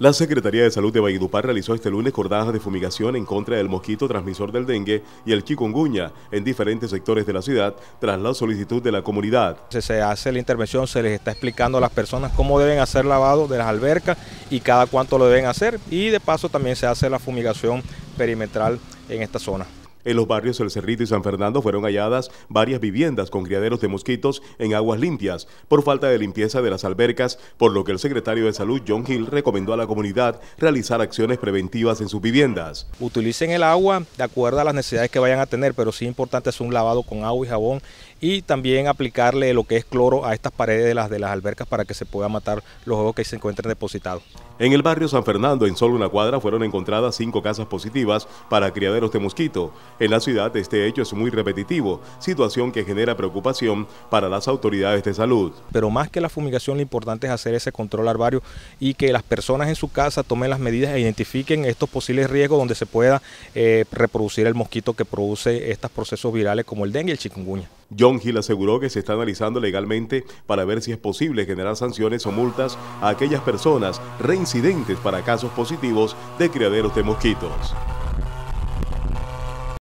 La Secretaría de Salud de Valledupar realizó este lunes jornadas de fumigación en contra del mosquito transmisor del dengue y el chikungunya en diferentes sectores de la ciudad tras la solicitud de la comunidad. Se hace la intervención, se les está explicando a las personas cómo deben hacer lavado de las albercas y cada cuánto lo deben hacer y de paso también se hace la fumigación perimetral en esta zona. En los barrios El Cerrito y San Fernando fueron halladas varias viviendas con criaderos de mosquitos en aguas limpias por falta de limpieza de las albercas, por lo que el secretario de Salud, John Hill, recomendó a la comunidad realizar acciones preventivas en sus viviendas. Utilicen el agua de acuerdo a las necesidades que vayan a tener, pero sí importante es un lavado con agua y jabón y también aplicarle lo que es cloro a estas paredes de las, de las albercas para que se pueda matar los huevos que se encuentren depositados. En el barrio San Fernando, en solo una cuadra, fueron encontradas cinco casas positivas para criaderos de mosquito en la ciudad, este hecho es muy repetitivo, situación que genera preocupación para las autoridades de salud. Pero más que la fumigación, lo importante es hacer ese control larvario y que las personas en su casa tomen las medidas e identifiquen estos posibles riesgos donde se pueda eh, reproducir el mosquito que produce estos procesos virales como el dengue y el chikungunya. John Hill aseguró que se está analizando legalmente para ver si es posible generar sanciones o multas a aquellas personas reincidentes para casos positivos de criaderos de mosquitos.